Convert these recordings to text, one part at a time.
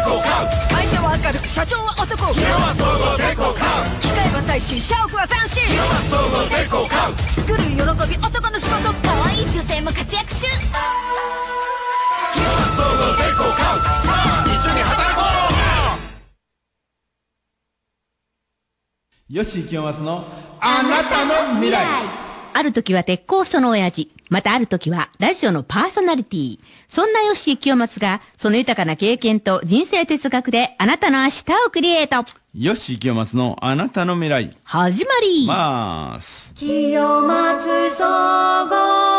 鉄鋼会社は明るく社長は男総合鉄機械は最新社屋は斬新昼は総合鉄作る喜び男の仕事可愛い女性も活躍中昼は総合鉄鋼さあ一緒に働こう清松のあなたの未来ある時は鉄鋼所の親父、またある時はラジオのパーソナリティ。そんな吉井清松が、その豊かな経験と人生哲学であなたの明日をクリエイト。吉井清松のあなたの未来。始まります。清松総合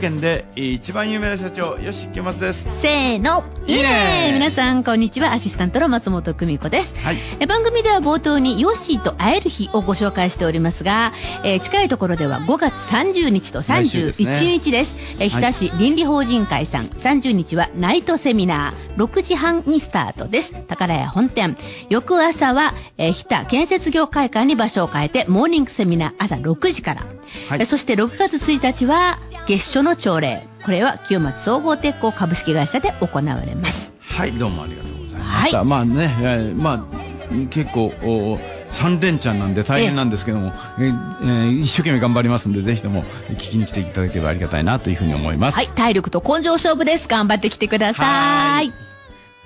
県で一番有名な社長吉池松ですせーのいいね皆さんこんにちはアシスタントの松本久美子です、はい、え番組では冒頭にヨッシーと会える日をご紹介しておりますが、えー、近いところでは5月30日と31日です、ね、え日田市倫理法人会さん、はい、30日はナイトセミナー6時半にスタートです宝屋本店翌朝は、えー、日田建設業会館に場所を変えてモーニングセミナー朝6時からはい、そして6月1日は月初の朝礼これは清松総合鉄工株式会社で行われますはいどうもありがとうございました、はい、まあね、えまあ結構お3連チャンなんで大変なんですけども、ええー、一生懸命頑張りますんでぜひとも聞きに来ていただければありがたいなというふうに思います、はい、体力と根性勝負です頑張ってきてください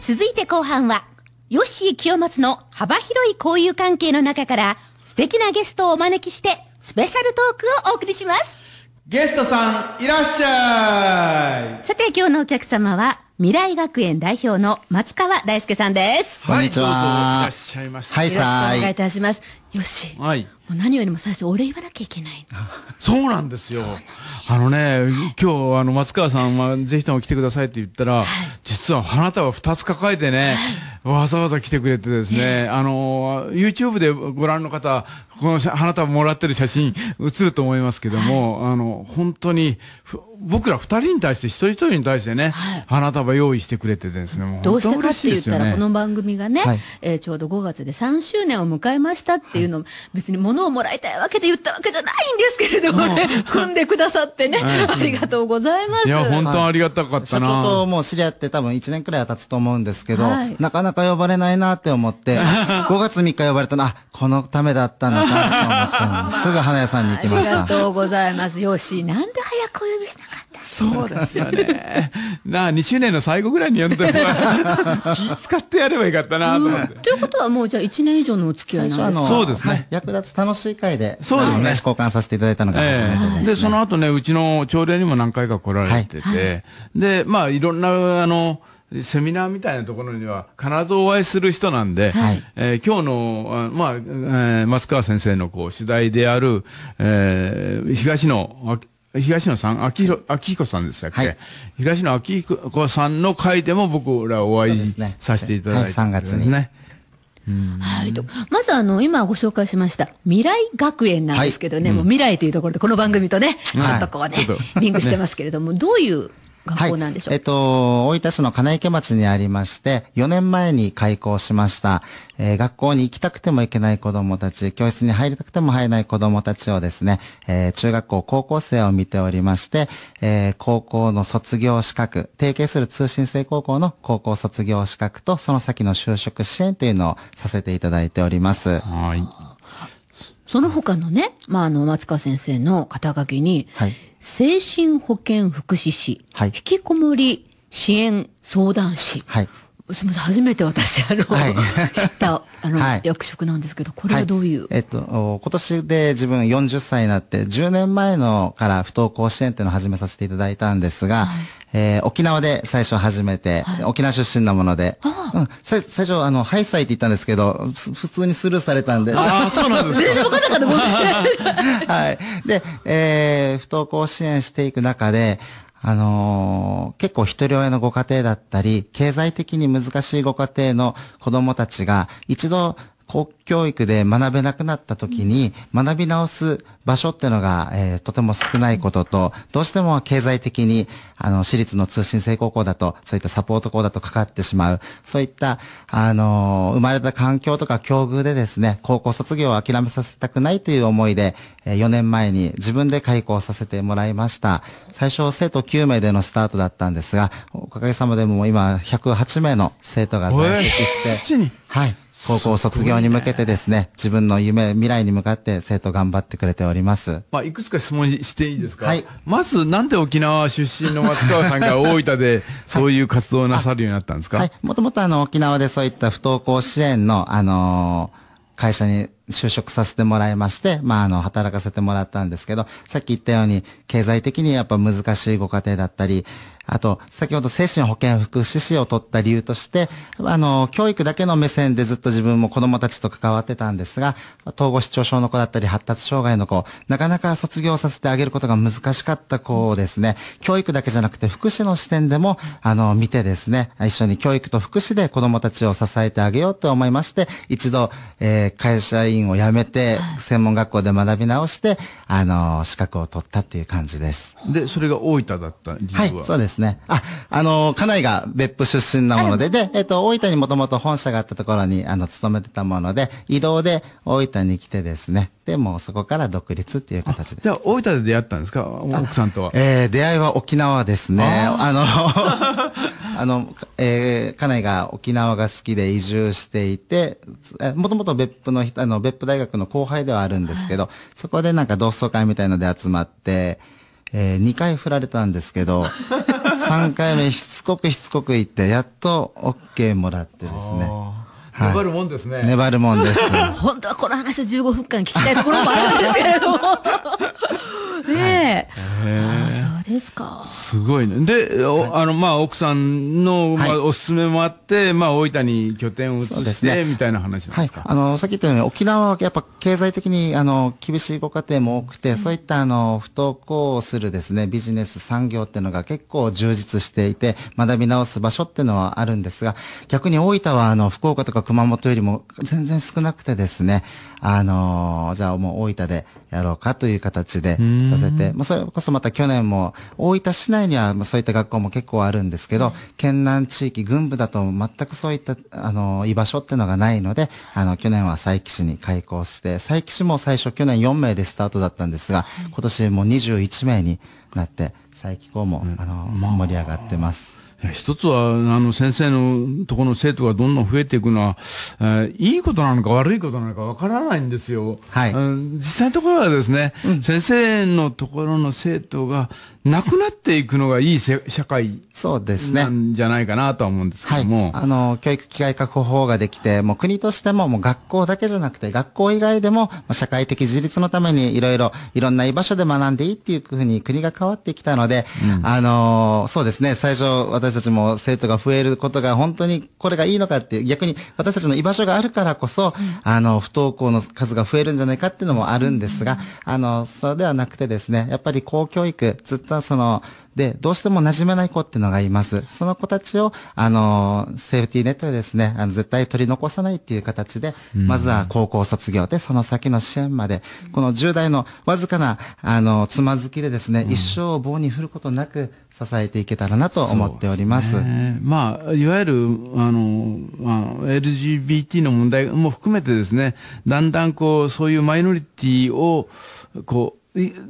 続いて後半はヨッシー清松の幅広い交友関係の中から素敵なゲストをお招きしてスペシャルトークをお送りします。ゲストさん、いらっしゃい。さて、今日のお客様は、未来学園代表の松川大輔さんです。こんにちは。いらっしゃいました。はい、さお願いいたします。よし。はい。もう何よりも最初お礼言わなきゃいけない。そうなんですよ。あのね、今日あの松川さんはぜひとも来てくださいって言ったら、実は花束二つ抱えてね、わざわざ来てくれてですね、あの YouTube でご覧の方、この花束もらってる写真映ると思いますけども、あの本当に僕ら二人に対して一人一人に対してね、はい、花束用意してくれてですね、うどうしたかって言ったら、この番組がね、はい、えー、ちょうど5月で3周年を迎えましたっていうの、はい、別に物をもらいたいわけで言ったわけじゃないんですけれどもね、組んでくださってね、ありがとうございます。いや、本当ありがたかったな。社長ともう知り合って多分1年くらいは経つと思うんですけど、なかなか呼ばれないなって思って、5月3日呼ばれたの、あ、このためだったのかと思ったの、すぐ花屋さんに行きました。ありがとうございます。よし、なんで早くお呼びしたそうですよね。なあ、2周年の最後ぐらいに読んでた気使ってやればよかったなと思って。ということはもうじゃあ1年以上のお付き合いなんですそうですね、はい、役立つ楽しい会で、そうですね。交換させていただいたのが初めてです、ねえー、で、その後ね、うちの朝礼にも何回か来られてて、はいはい、で、まあいろんな、あの、セミナーみたいなところには必ずお会いする人なんで、はい、えー、今日の、まあ、えー、松川先生のこう、取材である、えー、東野東野さん、秋広、秋彦さんでしたっけ、はい、東野秋彦さんの回でも僕らお会いさせていただいて、ね、はい、3月に。はい、まずあの今ご紹介しました未来学園なんですけどね、はい、もう未来というところでこの番組とね、ちょっとこうね、リンクしてますけれども、どういう学校なんでしょうか、はい、えっと、大分市の金池町にありまして、4年前に開校しました。えー、学校に行きたくても行けない子供たち、教室に入りたくても入れない子供たちをですね、えー、中学校、高校生を見ておりまして、えー、高校の卒業資格、提携する通信制高校の高校卒業資格と、その先の就職支援というのをさせていただいております。はい。その他のね、まあ、あの、松川先生の肩書きに、はい精神保健福祉士、はい、引きこもり支援相談士、はい、すみません初めて私あの、はい、知ったあの、はい、役職なんですけどこれはどういう、はい、えっと今年で自分40歳になって10年前のから不登校支援っていうのを始めさせていただいたんですが、えー、沖縄で最初初めて、はい、沖縄出身なもので、うん、最初、あの、ハイサイって言ったんですけど、普通にスルーされたんで。ああ、そうなんですか。全然分かんなかったはい。で、えー、不登校支援していく中で、あのー、結構一人親のご家庭だったり、経済的に難しいご家庭の子供たちが、一度、公教育で学べなくなった時に学び直す場所ってのが、えー、とても少ないことと、どうしても経済的にあの、私立の通信制高校だと、そういったサポート校だとかかってしまう、そういった、あの、生まれた環境とか境遇でですね、高校卒業を諦めさせたくないという思いで、4年前に自分で開校させてもらいました。最初、生徒9名でのスタートだったんですが、おかげさまでも今、108名の生徒が在籍して、はい。高校卒業に向けてですね、ね自分の夢、未来に向かって生徒頑張ってくれております。まあ、いくつか質問していいですかはい。まず、なんで沖縄出身の松川さんが大分でそういう活動をなさるようになったんですか、はい、もともとあの沖縄でそういった不登校支援の、あのー、会社に就職させてもらいまして、まあ、あの、働かせてもらったんですけど、さっき言ったように、経済的にやっぱ難しいご家庭だったり、あと、先ほど精神保健福祉士を取った理由として、あの、教育だけの目線でずっと自分も子供たちと関わってたんですが、統合失調症の子だったり、発達障害の子、なかなか卒業させてあげることが難しかった子をですね、教育だけじゃなくて福祉の視点でも、あの、見てですね、一緒に教育と福祉で子供たちを支えてあげようと思いまして、一度、えー、会社員を辞めて、専門学校で学び直して、あの、資格を取ったっていう感じです。で、それが大分だった理由ははい、そうです。ですね。あ、あの、家内が別府出身なもので、で、えっ、と、大分にもともと本社があったところに、あの、勤めてたもので、移動で大分に来てですね、で、もうそこから独立っていう形で。じゃあ、大分で出会ったんですか奥さんとは。えー、出会いは沖縄ですね。あの、あの、えー、家内が沖縄が好きで移住していて、もともと別府の、あの、別府大学の後輩ではあるんですけど、はい、そこでなんか同窓会みたいので集まって、えー、2回振られたんですけど、3回目しつこくしつこく言って、やっと OK もらってですね。はい、粘るもんですね。粘るもんです。本当はこの話を15分間聞きたいところもあるんですけれども。ねえ。はいですか。すごいね。で、あの、まあ、奥さんの、まあ、おすすめもあって、まあ、大分に拠点を移して、みたいな話なんですか。はい。あの、さっき言ったように、沖縄はやっぱ経済的に、あの、厳しいご家庭も多くて、そういった、あの、不登校するですね、ビジネス、産業っていうのが結構充実していて、学び直す場所っていうのはあるんですが、逆に大分は、あの、福岡とか熊本よりも全然少なくてですね、あの、じゃあもう大分で、やろうかという形でさせて、まあ、それこそまた去年も大分市内にはそういった学校も結構あるんですけど、県南地域、軍部だと全くそういったあの居場所っていうのがないので、あの去年は佐伯市に開校して、佐伯市も最初去年4名でスタートだったんですが、今年もう21名になって、佐伯校も、あの盛り上がってます。一つは、あの、先生のところの生徒がどんどん増えていくのは、えー、いいことなのか悪いことなのかわからないんですよ。はい。実際のところはですね、うん、先生のところの生徒がなくなっていくのがいい 社会なんじゃないかなとは思うんですけども。ねはい、あの、教育機会確保法ができて、もう国としてももう学校だけじゃなくて、学校以外でも社会的自立のためにいろいろ、いろんな居場所で学んでいいっていうふうに国が変わってきたので、うん、あの、そうですね、最初私たちも生徒が増えることが本当にこれがいいのかっていう、逆に私たちの居場所があるからこそ、あの、不登校の数が増えるんじゃないかっていうのもあるんですが、あの、そうではなくてですね、やっぱり公教育、ずっとったその、で、どうしても馴染めない子っていうのがいます。その子たちを、あの、セーフティーネットでですね、あの絶対取り残さないっていう形で、まずは高校卒業で、その先の支援まで、この10代のわずかな、あの、つまずきでですね、うん、一生を棒に振ることなく支えていけたらなと思っております。すね、まあ、いわゆる、あの、まあ、LGBT の問題も含めてですね、だんだんこう、そういうマイノリティを、こう、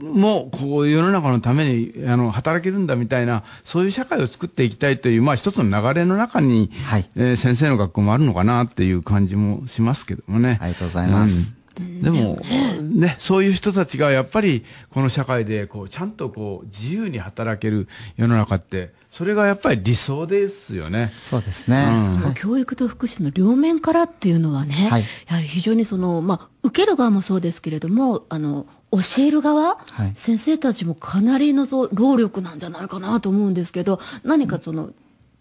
もうこう世の中のためにあの働けるんだみたいなそういう社会を作っていきたいという、まあ、一つの流れの中に、はい、えー、先生の学校もあるのかなっていう感じもしますけどもね。ありがとうございます、うん、でも、ね、そういう人たちがやっぱりこの社会でこうちゃんとこう自由に働ける世の中ってそれがやっぱり理想ですよね。そうですね。うん、教育と福祉の両面からっていうのはね、はい、やはり非常にそのまあ受ける側もそうですけれども、あの教える側、はい、先生たちもかなりの労力なんじゃないかなと思うんですけど何かその、うん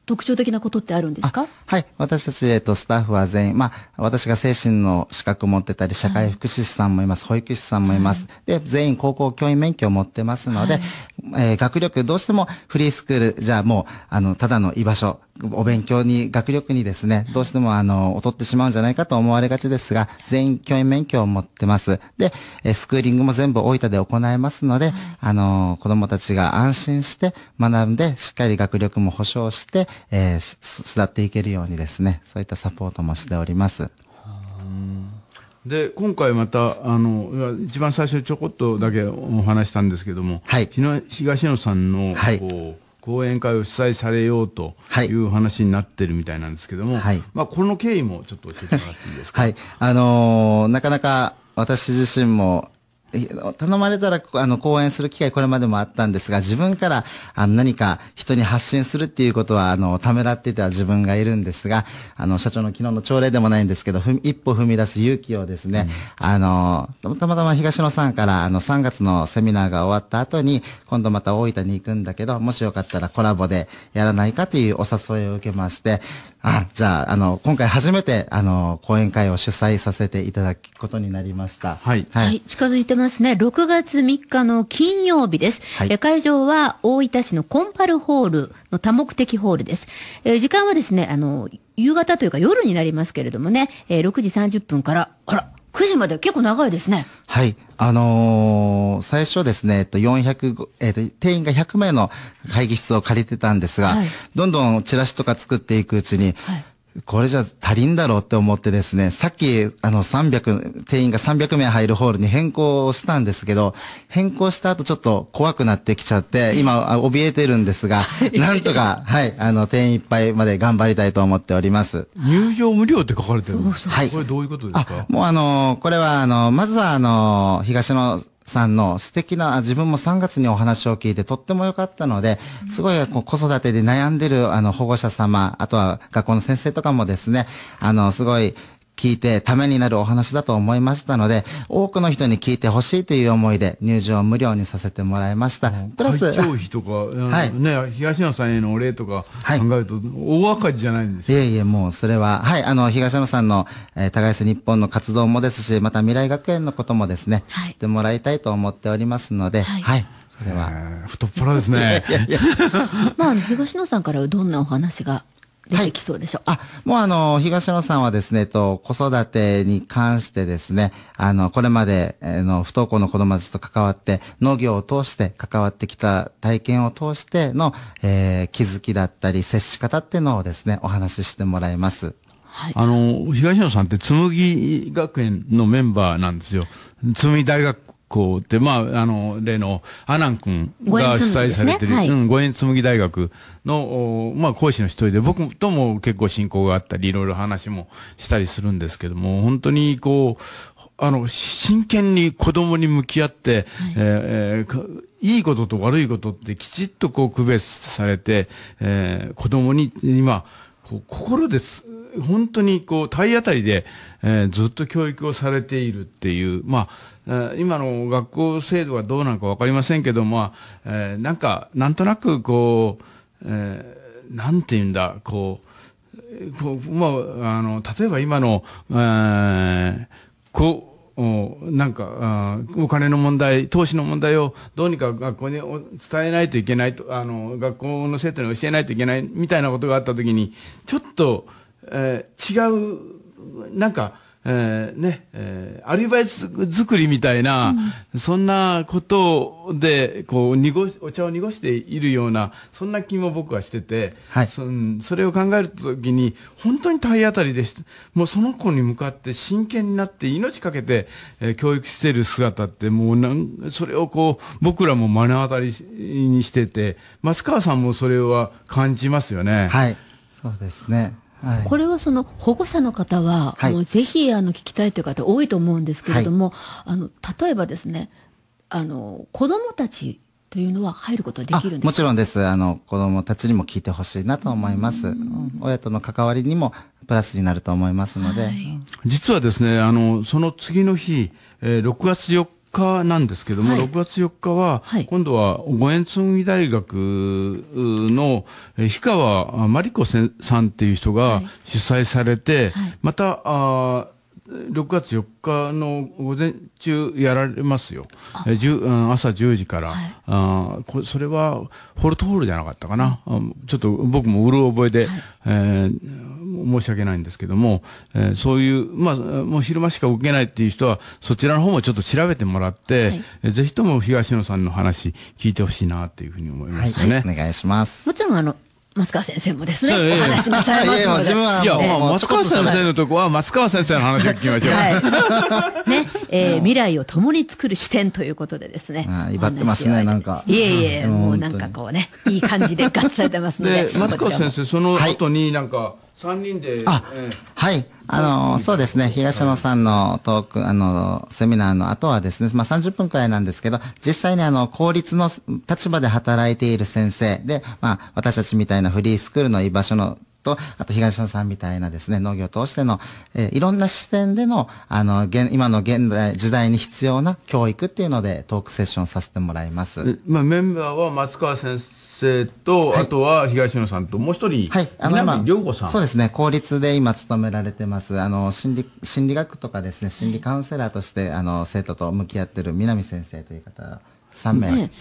特徴的なことってあるんですかはい。私たち、えっ、ー、と、スタッフは全員、まあ、私が精神の資格を持ってたり、社会福祉士さんもいます、はい、保育士さんもいます。で、全員高校教員免許を持ってますので、はい、えー、学力、どうしてもフリースクールじゃあもう、あの、ただの居場所お勉強に、学力にですね、どうしてもあの、劣ってしまうんじゃないかと思われがちですが、全員教員免許を持ってます。で、スクーリングも全部大分で行えますので、あの、子供たちが安心して学んで、しっかり学力も保証して、えー、育っていけるようにですね、そういったサポートもしております。で今回またあの一番最初ちょこっとだけお話したんですけども、はい、東野さんの、はい、こう講演会を主催されようという話になってるみたいなんですけども、はい、まあ、この経緯もちょっと教えてもらっていいですか。はい、あのー、なかなか私自身も頼まれたら、あの、講演する機会これまでもあったんですが、自分から、あの、何か人に発信するっていうことは、あの、ためらってた自分がいるんですが、あの、社長の昨日の朝礼でもないんですけど、一歩踏み出す勇気をですね、うん、あの、たまたま東野さんから、あの、3月のセミナーが終わった後に、今度また大分に行くんだけど、もしよかったらコラボでやらないかというお誘いを受けまして、あ、じゃあ、あの、今回初めて、あの、講演会を主催させていただくことになりました。はい。はい、はい、近づいてますね。6月3日の金曜日です。はい、会場は大分市のコンパルホールの多目的ホールです。えー、時間はですね、あの、夕方というか夜になりますけれどもね、えー、6時30分から、あら、9時まで結構長いですね。はい。あのー、最初ですね、えっと、400、えっと、定員が100名の会議室を借りてたんですが、はい、どんどんチラシとか作っていくうちに、はいこれじゃ足りんだろうって思ってですね、さっき、あの、300、定員が300名入るホールに変更したんですけど、変更した後ちょっと怖くなってきちゃって、今、怯えてるんですが、なんとか、はい、あの、定員いっぱいまで頑張りたいと思っております。入場無料って書かれてるんですかはい。これどういうことですかもうあの、これはあの、まずはあの、東の、さんの素敵な、自分も3月にお話を聞いてとっても良かったので、すごい子育てで悩んでるあの保護者様、あとは学校の先生とかもですね、あの、すごい聞いてためになるお話だと思いましたので、多くの人に聞いてほしいという思いで入場無料にさせてもらいました。プラス。会費とか、はい、ね、東野さんへのお礼とか考えると、大赤字じゃないんですか、はい、いえいえ、もうそれは、はい、あの、東野さんの、えー、安日本の活動もですし、また未来学園のこともですね、はい、知ってもらいたいと思っておりますので、はい、はいそれは太っ腹ですね。いやいや まあ東野さんからどんなお話が出てきそうでしょう、はい、あ、もうあの、東野さんはですね、と、子育てに関してですね、あの、これまで、えの、不登校の子供たちと関わって、農業を通して関わってきた体験を通しての、えー、気づきだったり、接し方っていうのをですね、お話ししてもらいます。はい、あの、東野さんって紬学園のメンバーなんですよ。紬大学校って、まあ、あの、例のアナン君が主催されてる、ねうん、五円紬大学の、まあ、講師の一人で、僕とも結構親交があったり、いろいろ話もしたりするんですけども、本当にこう、あの、真剣に子供に向き合って、はい、えー、いいことと悪いことってきちっとこう区別されて、えー、子供に今、こう心です。本当にこう体当たりで、えー、ずっと教育をされているっていう、まあ、今の学校制度はどうなのかわかりませんけども、えー、なんか、なんとなくこう、えー、なんて言うんだ、こう、こうまあ、あの、例えば今の、えー、こう、おなんかあ、お金の問題、投資の問題をどうにか学校に伝えないといけないと、あの、学校の生徒に教えないといけないみたいなことがあったときに、ちょっと、えー、違う、なんか、えー、ね、えー、アリバイ作りみたいな、うん、そんなことで、こう、濁し、お茶を濁しているような、そんな気も僕はしてて、はい、そそれを考えるときに、本当に体当たりです。もうその子に向かって真剣になって命かけて、えー、教育している姿って、もうなん、それをこう、僕らも目の当たりにしてて、松川さんもそれは感じますよね。はい。そうですね。はい、これはその保護者の方は、はい、もうぜひあの聞きたいという方多いと思うんですけれども、はい、あの例えばですねあの子どもたちというのは入ることはできるんですもちろんです。あの子どもたちにも聞いてほしいなと思います。親との関わりにもプラスになると思いますので。実はですね、あのその次の日、えー、6月4日なんですけども、はい、6月4日は、今度は五円紬大学の氷川真理子さんっていう人が主催されて、はいはい、またあ6月4日の午前中やられますよ、え10朝10時から、はい、あこそれはホルトホールじゃなかったかな、うん、ちょっと僕もうる覚えで、はい、えー申し訳ないんですけども、えー、そういう、まあ、もう昼間しか動けないっていう人は、そちらの方もちょっと調べてもらって、はい、えぜひとも東野さんの話聞いてほしいなっていうふうに思いますよね。はいはい、お願いします。もちろん、あの、松川先生もですね、お話しなさいますので。いや、いや松川先生のとこは、松川先生の話を聞きましょう。はい、ね、えー、未来を共に作る視点ということでですね。威張ってますね、なんか。いえいえ、もうなんかこうね、いい感じで合致されてますので。松川先生、その後になんか、3人で。あ、えー、はい。あの、そうですね。東野さんのトーク、あの、セミナーの後はですね、まあ、30分くらいなんですけど、実際にあの、公立の立場で働いている先生で、まあ、私たちみたいなフリースクールの居場所のと、あと東野さんみたいなですね、農業を通しての、えー、いろんな視点での、あの、現、今の現代、時代に必要な教育っていうので、トークセッションさせてもらいます。まあ、メンバーは松川先生生と、はい、あとは東野さんと、もう一人、はい、あの子さん。そうですね、公立で今勤められてます、あの、心理、心理学とかですね、心理カウンセラーとして、あの、生徒と向き合ってる南先生という方。3名、ね、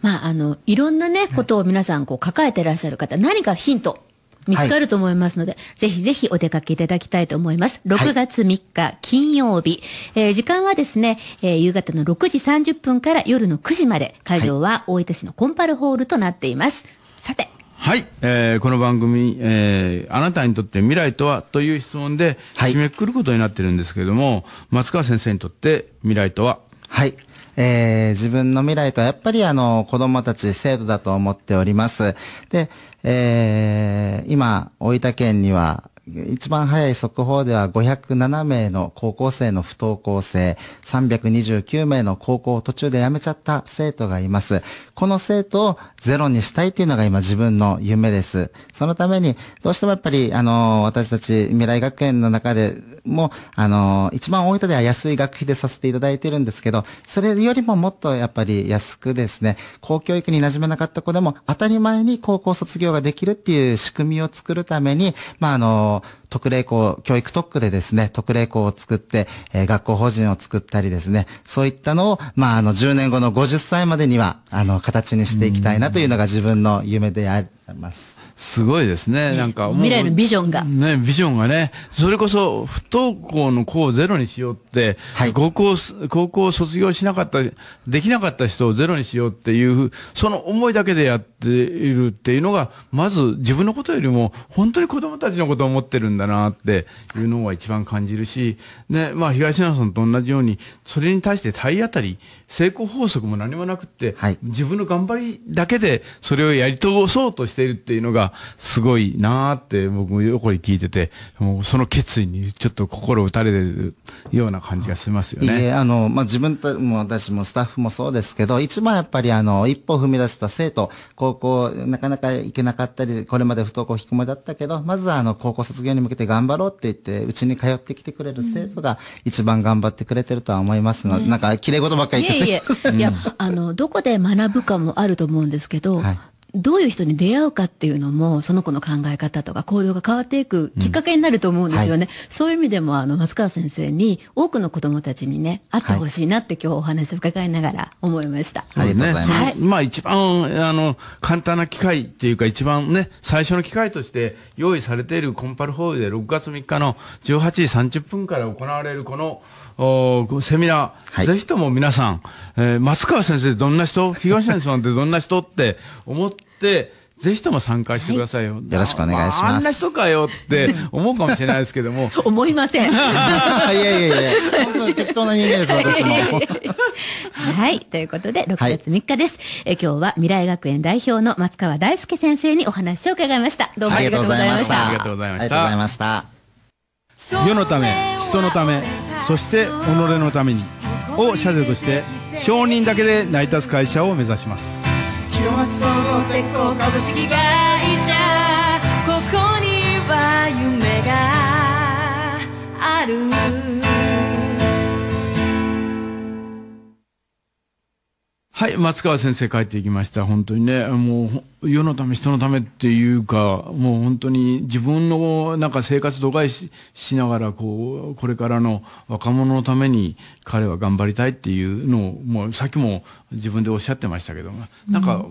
まあ、あのいろんな、ね、ことを皆さんこう抱えてらっしゃる方、はい、何かヒント見つかると思いますので、はい、ぜひぜひお出かけいただきたいと思います。6月3日金曜日、はい、えー、時間はですね、えー、夕方の6時30分から夜の9時まで、会場は大分市のコンパルホールとなっています。さて、はい、えー、この番組、えー、あなたにとって未来とはという質問で締めくくることになってるんですけれども、はい、松川先生にとって未来とははい。えー、自分の未来とはやっぱりあの子供たち生徒だと思っております。で、えー、今、大分県には、一番早い速報では507名の高校生の不登校生、329名の高校を途中で辞めちゃった生徒がいます。この生徒をゼロにしたいというのが今自分の夢です。そのために、どうしてもやっぱり、あの、私たち未来学園の中でも、あの、一番大分では安い学費でさせていただいてるんですけど、それよりももっとやっぱり安くですね、公教育に馴染めなかった子でも当たり前に高校卒業ができるっていう仕組みを作るために、まあ、あの、特例校、教育特区でですね、特例校を作って、えー、学校法人を作ったりですね、そういったのを、まあ、あの、10年後の50歳までには、あの、形にしていきたいなというのが自分の夢であります。すごいですね。なんか未来のビジョンが。ね、ビジョンがね。それこそ、不登校の子をゼロにしようって、はい、高校、高校を卒業しなかった、できなかった人をゼロにしようっていう、その思いだけでやっているっていうのが、まず自分のことよりも、本当に子供たちのことを思ってるんだなっていうのが一番感じるし、ね、まあ東野さんと同じように、それに対して体当たり、成功法則も何もなくって、はい、自分の頑張りだけでそれをやり通そうとしているっていうのがすごいなーって僕も横に聞いてて、もうその決意にちょっと心打たれるような感じがしますよね。いえ、あの、まあ、自分とも私もスタッフもそうですけど、一番やっぱりあの、一歩踏み出した生徒、高校なかなか行けなかったり、これまで不登校引きもだったけど、まずはあの、高校卒業に向けて頑張ろうって言って、うちに通ってきてくれる生徒が一番頑張ってくれてるとは思いますので、うん、なんか綺麗事ばっかり言っていえ、いや、あの、どこで学ぶかもあると思うんですけど、はいどういう人に出会うかっていうのも、その子の考え方とか行動が変わっていくきっかけになると思うんですよね。うんはい、そういう意味でも、あの、松川先生に多くの子供たちにね、会ってほしいなって、今日お話を伺いながら思いました。ありがとうございます。はい、まあ一番、あの、簡単な機会っていうか一番ね、最初の機会として用意されているコンパルホールで6月3日の18時30分から行われるこの、おセミナー、はい、ぜひとも皆さん、えー、松川先生どんな人、東谷さんってどんな人って思って、ぜひとも参加してくださいよ。はい、よろしくお願いします、あ。んな人かよって思うかもしれないですけども。思いません。いやいやいや、本当適当な人間です、私も。はい。ということで、6月3日です、はい、え。今日は未来学園代表の松川大輔先生にお話を伺いました。どうもありがとうございました。ありがとうございました。ありがとうございました。世のため、人のため。そして己のためにを社是として承認だけで成り立つ会社を目指します清松総合鉄工株式会ここには夢があるはい、松川先生帰ってきました。本当にね、もう世のため人のためっていうかもう本当に自分のなんか生活度外ししながらこうこれからの若者のために彼は頑張りたいっていうのをもうさっきも自分でおっしゃってましたけどなんか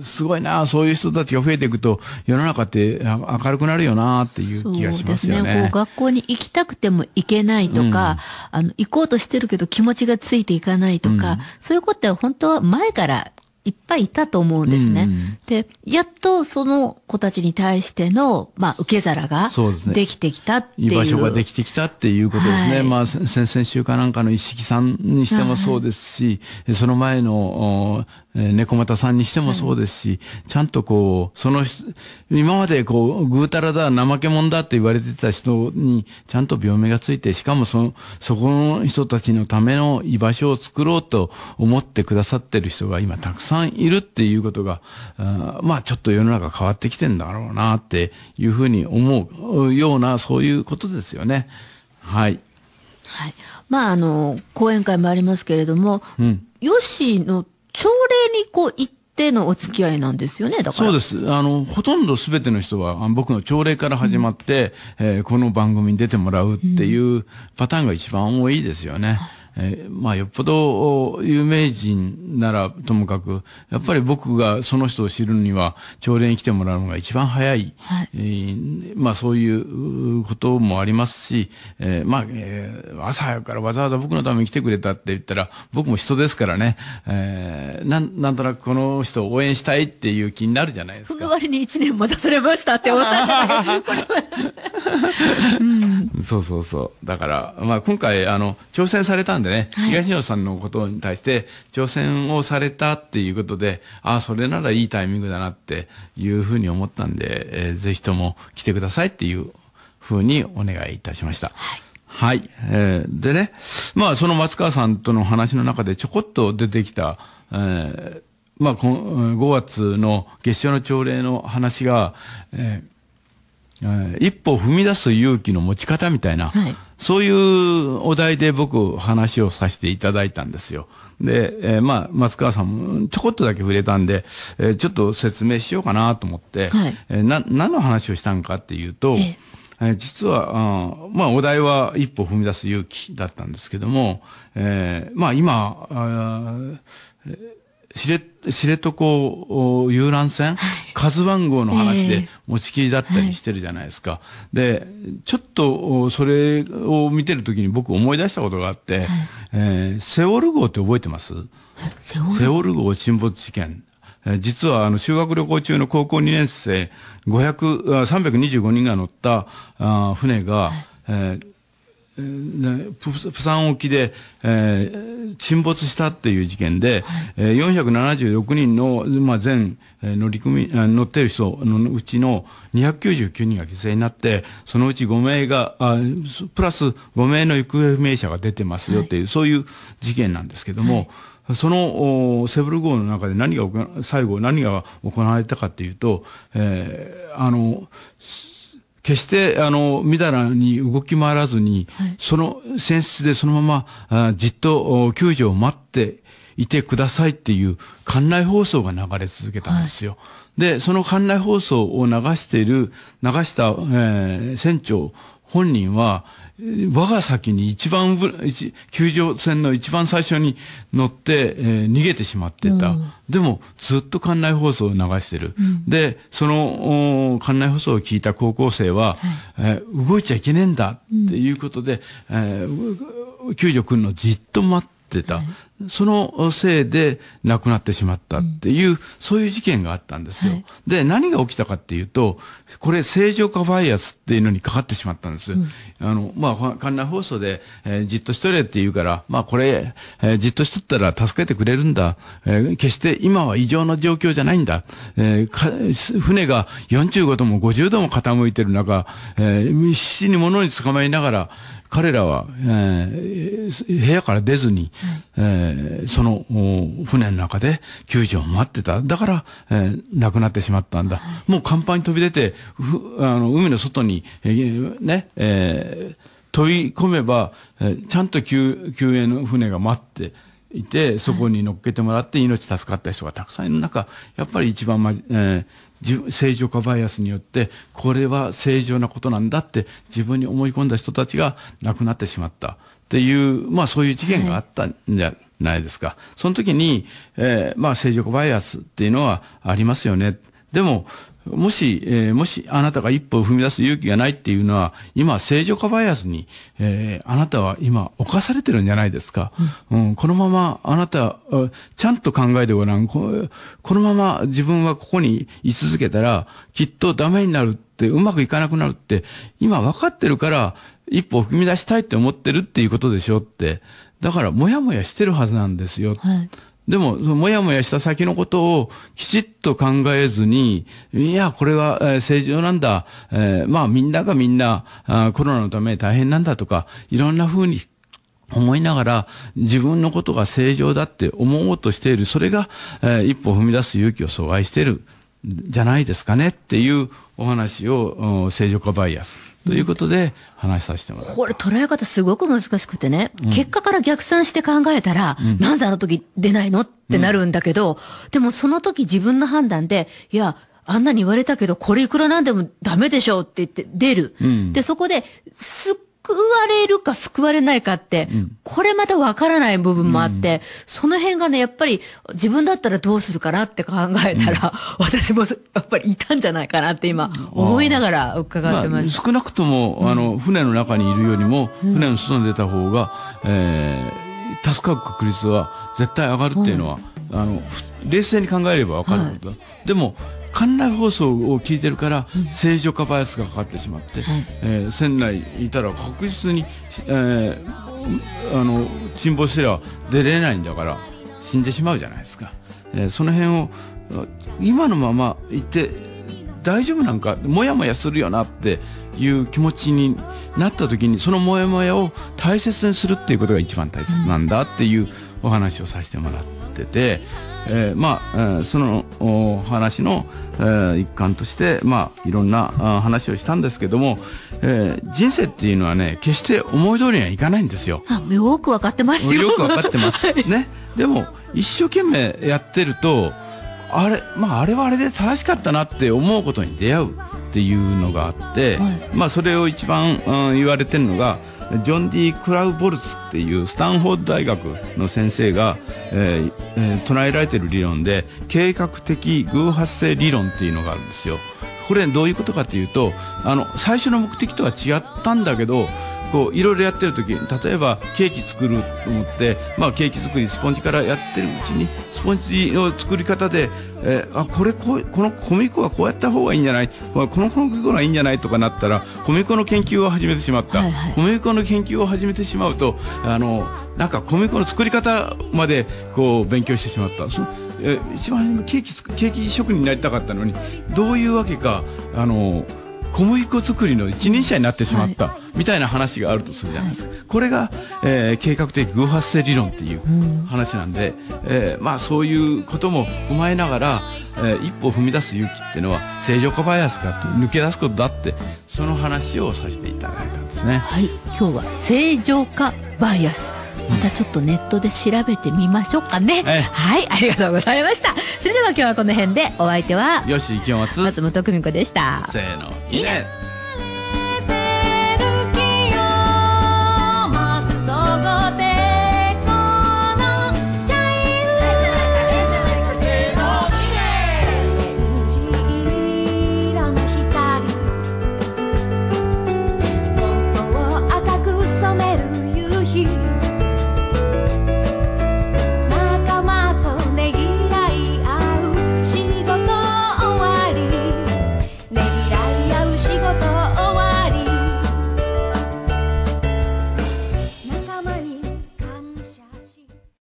すごいなそういう人たちが増えていくと世の中って明るくなるよなっていう気がしますよね。ねう学校に行きたくても行けないとか、うん、あの行こうとしてるけど気持ちがついていかないとか、うん、そういうことは本当は前からいっぱいいたと思うんですね。うん、で、やっとその子たちに対しての、まあ、受け皿ができてきたっていう。うね、居場所ができてきたっていうことですね。はい、まあ、先々週かなんかの一式さんにしてもそうですし、はい、その前の猫又さんにしてもそうですし、ちゃんとこう、その、今までこう、ぐうたらだ、怠け者だって言われてた人に、ちゃんと病名がついて、しかもその、そこの人たちのための居場所を作ろうと思ってくださってる人が今たくさんいるっていうことが、あまあちょっと世の中変わってきてんだろうなっていうふうに思うような、そういうことですよね。はい。はい。まああの、講演会もありますけれども、うん、の朝礼にこう行ってのお付き合いなんですよね、だから。そうです。あの、ほとんど全ての人は、僕の朝礼から始まって、うん、えー、この番組に出てもらうっていうパターンが一番多いですよね。うんえー、まあよっぽど有名人ならともかく、やっぱり僕がその人を知るには朝礼に来てもらうのが一番早い、はい、えー、まあそういうこともありますし、えー、まあ、えー、朝早くからわざわざ僕のために来てくれたって言ったら、僕も人ですからね、えー、なんなんとなくこの人を応援したいっていう気になるじゃないですか。その割に1年待たされましたっておっしゃって うん、そうそうそう。だから、まあ今回、あの、挑戦されたんででね、はい、東野さんのことに対して挑戦をされたっていうことで、ああ、それならいいタイミングだなっていうふうに思ったんで、えー、ぜひとも来てくださいっていうふうにお願いいたしました。はいはい。えー、でね、まあその松川さんとの話の中でちょこっと出てきた、えー、まあ5月の月初の朝礼の話が、えー、えー、一歩踏み出す勇気の持ち方みたいな、はい、そういうお題で僕、話をさせていただいたんですよ。で、えー、まあ、松川さんもちょこっとだけ触れたんで、えー、ちょっと説明しようかなと思って、はい、えー、な、何の話をしたんかっていうと、ええー、実は、あまあ、お題は一歩踏み出す勇気だったんですけども、えー、まあ、今、あ知床遊覧船、カズワン号の話で持ちきりだったりしてるじゃないですか。えーはい、で、ちょっとそれを見てるときに僕思い出したことがあって、はい、えー、セオル号って覚えてますセオル号沈没事件。実はあの修学旅行中の高校2年生500 325人が乗ったあ船が、はい、えープサン沖で、えー、沈没したっていう事件で、はいえー、476人の、まあ、全乗組乗ってる人のうちの299人が犠牲になってそのうち5名があプラス5名の行方不明者が出てますよっていう、はい、そういう事件なんですけども。はいそのセブル号の中で何が最後何が行われたかというと、えー、あの決してあのみだらに動き回らずに、はい、その船室でそのままあじっと救助を待っていてくださいっていう館内放送が流れ続けたんですよ。はい、で、その館内放送を流している、流した、えー、船長本人は、我が先に一番一、救助船の一番最初に乗って、えー、逃げてしまってた。うん、でも、ずっと館内放送を流してる。うん、で、その、館内放送を聞いた高校生は、はい、えー、動いちゃいけねえんだっていうことで、うん、えー、救助んのじっと待って、ってた、はい、そのせいで亡くなってしまったっていう、うん、そういう事件があったんですよ、はい、で何が起きたかっていうとこれ正常化バイアスっていうのにかかってしまったんです、うん、あのまあ館内放送で、えー、じっとしとれって言うからまあこれ、えー、じっとしとったら助けてくれるんだ、えー、決して今は異常な状況じゃないんだ、えー、船が45度も50度も傾いてる中、えー、必死に物に捕まりながら彼らは、えー、部屋から出ずに、えー、その船の中で救助を待ってた。だから、えー、亡くなってしまったんだ。もう甲板に飛び出て、ふあの海の外に、えー、ね、えー、飛び込めば、えー、ちゃんと救救援の船が待って、いて、そこに乗っけてもらって命助かった人がたくさんいる中、やっぱり一番、ま、えー、正常化バイアスによって、これは正常なことなんだって自分に思い込んだ人たちが亡くなってしまったっていう、まあそういう事件があったんじゃないですか。はい、その時に、えー、まあ正常化バイアスっていうのはありますよね。でも、もし、えー、もしあなたが一歩踏み出す勇気がないっていうのは、今、正常化バイアスに、えー、あなたは今、侵されてるんじゃないですか。うん、うん、このまま、あなた、ちゃんと考えてごらんこ。このまま自分はここに居続けたら、きっとダメになるって、うまくいかなくなるって、今分かってるから、一歩踏み出したいって思ってるっていうことでしょって。だから、もやもやしてるはずなんですよ。はいでも、もやもやした先のことをきちっと考えずに、いや、これは、正常なんだ、えー、まあみんながみんなあコロナのため大変なんだとか、いろんな風に思いながら自分のことが正常だって思おうとしている、それが、えー、一歩踏み出す勇気を阻害しているじゃないですかねっていうお話を正常化バイアスということで話させてもらっこれ捉え方すごく難しくてね、うん、結果から逆算して考えたら、うん、なんであの時出ないのってなるんだけど、うん、でもその時自分の判断で、いや、あんなに言われたけど、これいくらなんでもダメでしょうって言って出る。で、そこで、すっ救われるか救われないかって、うん、これまたわからない部分もあって、うん、その辺がね、やっぱり自分だったらどうするかなって考えたら、うん、私もやっぱりいたんじゃないかなって今、思いながら伺ってました。まあ、少なくとも、あの、船の中にいるよりも、船の外に出た方が、えー、助かる確率は絶対上がるっていうのは、あの、冷静に考えればわかることだ。でも、館内放送を聞いてるから正常化バイアスがかかってしまって、はい、えー、船内いたら確実に、えー、あの沈没してりゃ出れないんだから死んでしまうじゃないですか、えー、その辺を今のまま行って大丈夫なんかモヤモヤするよなっていう気持ちになった時にそのモヤモヤを大切にするっていうことが一番大切なんだっていうお話をさせてもらって。ってて、えー、まあ、その話の、えー、一環として、まあ、いろんな話をしたんですけども、えー、人生っていうのはね、決して思い通りにはいかないんですよ。よくわかってますよ。よくわかってます。ね。でも、一生懸命やってると、あれ、まあ、あれはあれで正しかったなって思うことに出会うっていうのがあって、はい、まあ、それを一番、うん、言われてるのが、ジョン・ディ・クラウボルツっていうスタンフォード大学の先生が、えーえ唱えられている理論で計画的偶発性理論っていうのがあるんですよ。これどういうことかというとあの最初の目的とは違ったんだけどこういろいろやってる時例えばケーキ作ると思って、まあ、ケーキ作りスポンジからやってるうちにスポンジの作り方で、えー、あこれここの小麦粉はこうやった方がいいんじゃないこの小麦粉がいいんじゃないとかなったら小麦粉の研究を始めてしまった、はいはい、小麦粉の研究を始めてしまうとあのなんか小麦粉の作り方までこう勉強してしまった。え一番ケーキケーキ職人になりたかったのにどういうわけかあの小麦粉作りの一人者になってしまった。はいみたいな話があるとするじゃないですか、はい、これが、えー、計画的偶発性理論っていう話なんで、えー、まあ、そういうことも踏まえながら、えー、一歩踏み出す勇気っていうのは正常化バイアスかと抜け出すことだってその話をさせていただいたんですね。はい、今日は正常化バイアスまたちょっとネットで調べてみましょうかね、はいありがとうございましたそれでは今日はこの辺でお相手は吉井清松松本久美子でしたせーのいいね